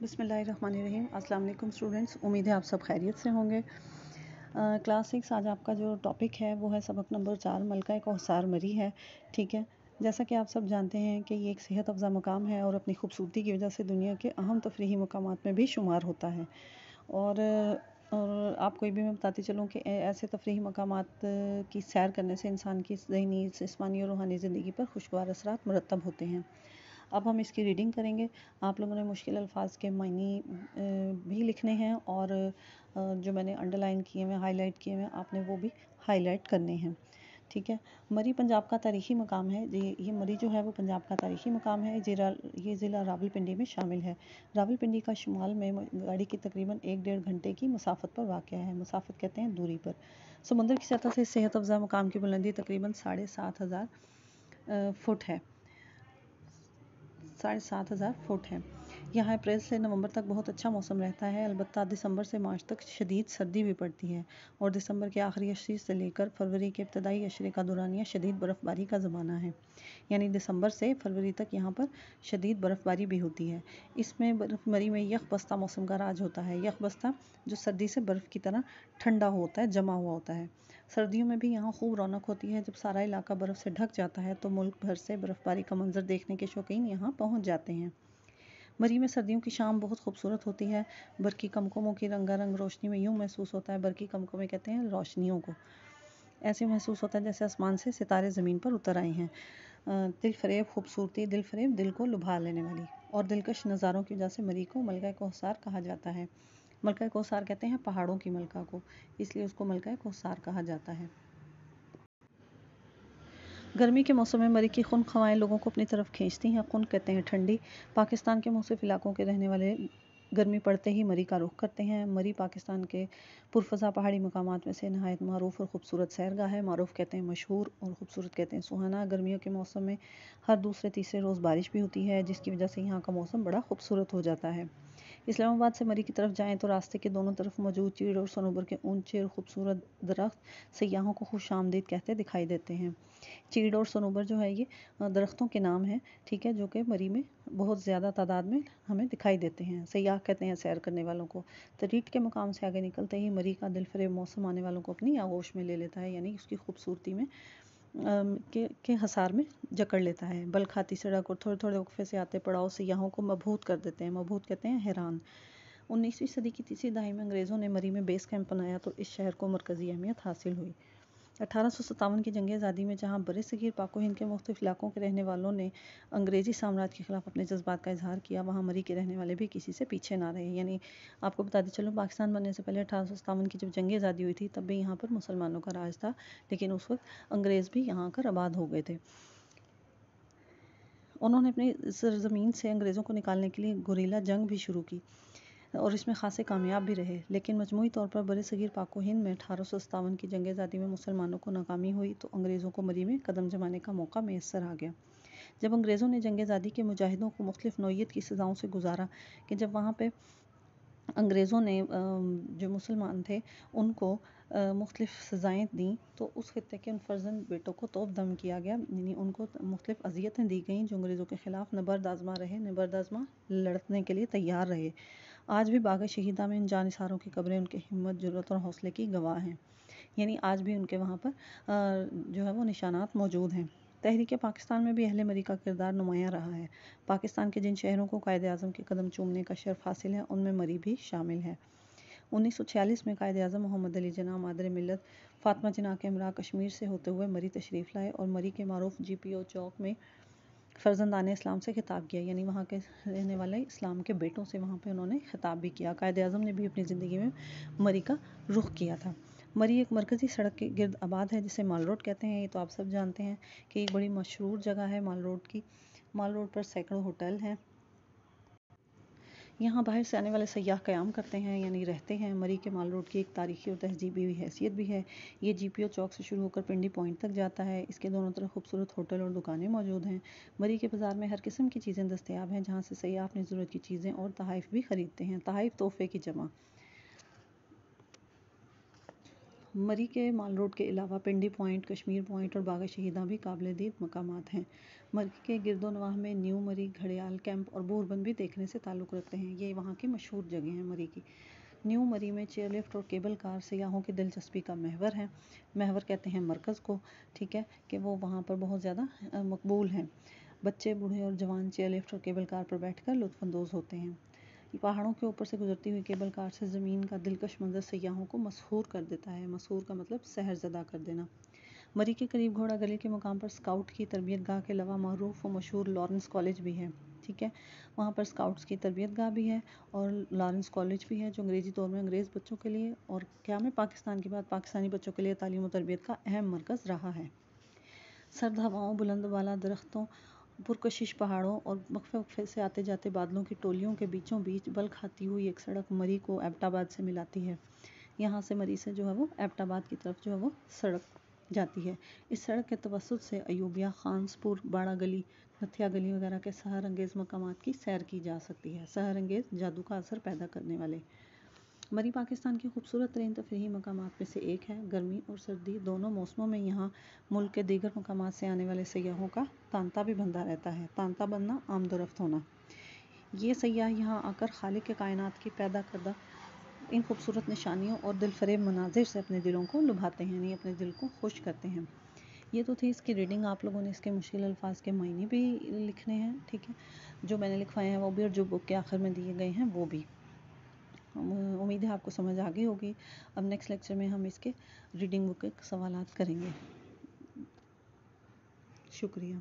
बसमीम अस्सलाम वालेकुम स्टूडेंट्स उम्मीद है आप सब खैरियत से होंगे क्लास सिक्स आज आपका जो टॉपिक है वो है सबक नंबर चार मलका एक औसार मरी है ठीक है जैसा कि आप सब जानते हैं कि ये एक सेहत अफजा मकाम है और अपनी खूबसूरती की वजह से दुनिया के अहम तफरी मकाम में भी शुमार होता है और और आपको ये भी मैं बताती चलूँ कि ऐसे तफरी मकाम की सैर करने से इंसान की जहनी जिसमानी और रूहानी ज़िंदगी पर खुशगवार असरा मुरतब होते हैं अब हम इसकी रीडिंग करेंगे आप लोगों ने मुश्किल अल्फाज के मायने भी लिखने हैं और जो मैंने अंडरलाइन किए हुए हाईलाइट किए हुए आपने वो भी हाईलाइट करने हैं ठीक है मरी पंजाब का तारीखी मकाम है ये ये मरी जो है वो पंजाब का तारीखी मकाम है जिला ये ज़िला रावलपिंडी में शामिल है रावलपिंडी का शुमाल में गाड़ी की तकरीबन एक डेढ़ घंटे की मुसाफत पर वाक़ है मुसाफत कहते हैं दूरी पर समुंदर की सतह से सेहत अफजा मकाम की बुलंदी तकरीबन साढ़े सात हज़ार फुट है साढ़े सात हज़ार फुट है यहाँ अप्रैल से नवंबर तक बहुत अच्छा मौसम रहता है अलबत् दिसंबर से मार्च तक शदीद सर्दी भी पड़ती है और दिसंबर के आखिरी अशरे से लेकर फरवरी के इब्तदाई अशरे का दौरानिया शदीद बर्फ़बारी का ज़माना है यानी दिसंबर से फरवरी तक यहाँ पर शदीद बर्फ़बारी भी होती है इसमें बर्फ़बारी में यख बस्ता मौसम का राज होता है यख बस्ता जो सर्दी से बर्फ़ की तरह ठंडा होता है जमा हुआ होता है सर्दियों में भी यहाँ खूब रौनक होती है जब सारा इलाका बर्फ़ से ढक जाता है तो मुल्क भर से बर्फ़बारी का मंजर देखने के शौकीन यहाँ पहुँच जाते हैं मरी में सर्दियों की शाम बहुत खूबसूरत होती है बरकी कमकमों की रंगारंग रोशनी में यूँ महसूस होता है बरकी कमकमे कहते हैं रोशनियों को ऐसे महसूस होता है जैसे आसमान से सितारे ज़मीन पर उतर आए हैं दिल फरेब खूबसूरती दिल फरेब दिल को लुभा लेने वाली और दिलकश नज़ारों की वजह से मरी को मलगा कोसार कहा जाता है मलका कोसार कहते हैं पहाड़ों की मलका को इसलिए उसको मलका कोसार कहा जाता है गर्मी के मौसम में मरी की खुन खवाएँ लोगों को अपनी तरफ खींचती हैं खुन कहते हैं ठंडी पाकिस्तान के मौसम इलाकों के रहने वाले गर्मी पड़ते ही मरी का रुख करते हैं मरी पाकिस्तान के पुरफजा पहाड़ी मकाम में से नहायत मरूफ और ख़ूबसूरत सैरगाह है मरूफ कहते हैं मशहूर और ख़ूबसूरत कहते हैं सुहाना गर्मियों के मौसम में हर दूसरे तीसरे रोज़ बारिश भी होती है जिसकी वजह से यहाँ का मौसम बड़ा खूबसूरत हो जाता है इस्लामाबाद से मरी की तरफ जाएं तो रास्ते के दोनों तरफ मौजूद चीड़ और सनोबर के ऊंचे और खूबसूरत दरख्त सयाहों को खुश आमदीद कहते दिखाई देते हैं चीड़ और सनोबर जो है ये दरख्तों के नाम हैं ठीक है जो कि मरी में बहुत ज़्यादा तादाद में हमें दिखाई देते हैं सयाह कहते हैं सैर करने वालों को तरीट के मुकाम से आगे निकलते ही मरी का दिलफरेब मौसम आने वालों को अपनी आगोश में ले लेता है यानी उसकी खूबसूरती में के के हसार में जकड़ लेता है बल खाती सड़क और थोड़े थोड़े वक्फे से आते पड़ाव सियाहों को मबहूत कर देते हैं मबहूत कहते हैं हैरान उन्नीसवीं सदी की तीसरी दहाई में अंग्रेज़ों ने मरी में बेस कैंप बनाया तो इस शहर को मरकज़ी अहमियत हासिल हुई अठारह की जंग आज़ादी में जहाँ बरे सग़ीर पाको हिंद के मुख्त इलाक़ों के रहने वालों ने अंग्रेज़ी साम्राज्य के ख़िलाफ़ अपने जज्बात का इजहार किया वहाँ मरी के रहने वाले भी किसी से पीछे ना रहे यानी आपको बताते चलो पाकिस्तान बनने से पहले अठारह की जब जंग आज़ादी हुई थी तब भी यहाँ पर मुसलमानों का राज था लेकिन उस वक्त अंग्रेज़ भी यहाँ आकर आबाद हो गए थे उन्होंने अपनी सरजमीन से अंग्रेज़ों को निकालने के लिए गुरीला जंग भी शुरू की और इसमें खासे कामयाब भी रहे लेकिन मजमू तौर पर सग़ीर पाको हिंद में अठारह की जंग आज़ादी में मुसलमानों को नाकामी हुई तो अंग्रेज़ों को मरी में कदम जमाने का मौका मैसर आ गया जब अंग्रेज़ों ने जंग आज़ादी के मुजाहिदों को मुख्तफ नोयत की सज़ाओं से गुजारा कि जब वहाँ पर अंग्रेज़ों ने जो मुसलमान थे उनको मुख्तफ सज़ाएँ दी तो उस खत्े के उन फर्जंद बेटों को तोप दम किया गया यानी उनको मुख्तलिफ अजियतें दी गई जो अंग्रेज़ों के ख़िलाफ़ नबर्द आज़मा रहे नबर्द आज़मा लड़ने के लिए तैयार रहे आज भी बाग शहीदा में इन जानसारों की कब्रें उनके हिम्मत जरूरत और हौसले की गवाह हैं यानी आज भी उनके वहाँ पर जो है वो निशानात मौजूद हैं तहरीक पाकिस्तान में भी अहल मरी का किरदार नुमाया रहा है पाकिस्तान के जिन शहरों को कायद अजम के कदम चूमने का शर्फ हासिल है उनमें मरी भी शामिल है 1946 में कायद अजम मोहम्मद अली जना मादर मिलत फातमा जना के हमरा कश्मीर से होते हुए मरी तशरीफ़ लाए और मरी के मरूफ जी पी ओ चौक में फ़र्जंदान इस्लाम से ख़िताब किया यानी वहाँ के रहने वाले इस्लाम के बेटों से वहाँ पे उन्होंने ख़िताब भी किया कायद अज़म ने भी अपनी ज़िंदगी में मरी का रुख किया था मरी एक मरकज़ी सड़क के गिरद आबाद है जिसे माल रोड कहते हैं ये तो आप सब जानते हैं कि एक बड़ी मशहूर जगह है माल रोड की माल रोड पर सैकड़ों होटल हैं यहाँ बाहर से आने वाले सयाह क़्याम करते हैं यानी रहते हैं मरी के माल रोड की एक तारीखी और तहजीबी हैसियत भी है ये जी पी ओ चौक से शुरू होकर पिंडी पॉइंट तक जाता है इसके दोनों तरफ खूबसूरत होटल और दुकानें मौजूद हैं मरी के बाज़ार में हर किस्म की चीज़ें दस्तियाब हैं जहाँ से सयाह अपनी ज़रूरत की चीज़ें और तहाइफ भी ख़रीदते हैं तहाइफ तोहफ़े की जमा मरी के माल रोड के अलावा पिंडी पॉइंट कश्मीर पॉइंट और बागा शहीदा भी काबिल दीद मकाम हैं मरी के गिरदोनवाह में न्यू मरी घड़ियाल कैंप और बोरबंद भी देखने से ताल्लुक़ रखते हैं ये वहाँ की मशहूर जगह हैं मरी की न्यू मरी में चेयरलिफ्ट और केबल कार सयाहों की दिलचस्पी का महवर है महवर कहते हैं मरकज़ को ठीक है कि वो वहाँ पर बहुत ज़्यादा मकबूल हैं बच्चे बूढ़े और जवान चेयरलिफ्ट और केबल कार पर बैठकर लुत्फानंदोज़ होते हैं पहाड़ों के ऊपर से गुजरती हुई केबल कार से ज़मीन का दिलकश मंजर सयाहों को मशहूर कर देता है मशहूर का मतलब सहर ज़दा कर देना मरी के करीब घोड़ा गली के मुकाम पर स्काउट की तरबियत गाह के अलावा मरूफ व मशहूर लॉरेंस कॉलेज भी है ठीक है वहाँ पर स्काउट्स की तरबियत गाह भी है और लॉरेंस कॉलेज भी है जो अंग्रेज़ी दौर में अंग्रेज़ बच्चों के लिए और क्या में पाकिस्तान के बाद पाकिस्तानी बच्चों के लिए तालीम और तरबियत का अहम मरकज़ रहा है सर्द हवाओं बुलंद वाला दरख्तों पुरकशिश पहाड़ों और वक्फे वक्फे से आते जाते बादलों की टोलियों के बीचों बीच बल खाती हुई एक सड़क मरी को एबटाबाद से मिलाती है यहाँ से मरी से जो है वो एबटाबाद की तरफ जो है वो सड़क जाती है इस सड़क के तवसत से अयूबिया खानसपुर बाड़ा गली हथिया गली वगैरह के सहर अंगेज़ मकाम की सैर की जा सकती है सहर अंगेज़ जादू का असर पैदा करने वाले मरी पाकिस्तान की खूबसूरत तरीन तफरी तो मकाम में से एक है गर्मी और सर्दी दोनों मौसमों में यहाँ मुल्क के दीगर मकाम से आने वाले सयाहों का तांता भी बंधा रहता है तांता बनना आमदोरफ्त होना ये सयाह यहाँ आकर खालिक के कायनात की पैदा करदा इन खूबसूरत निशानियों और दिलफरेब मनाजिर से अपने दिलों को लुभाते हैं यानी अपने दिल को खुश करते हैं ये तो थी इसकी रीडिंग आप लोगों ने इसके मुश्किल अल्फाज के मायने भी लिखने हैं ठीक है जो मैंने लिखवाए हैं वो भी और जो बुक के आखिर में दिए गए हैं वो भी उम्मीद है आपको समझ आ गई होगी अब नेक्स्ट लेक्चर में हम इसके रीडिंग बुक के सवाल करेंगे शुक्रिया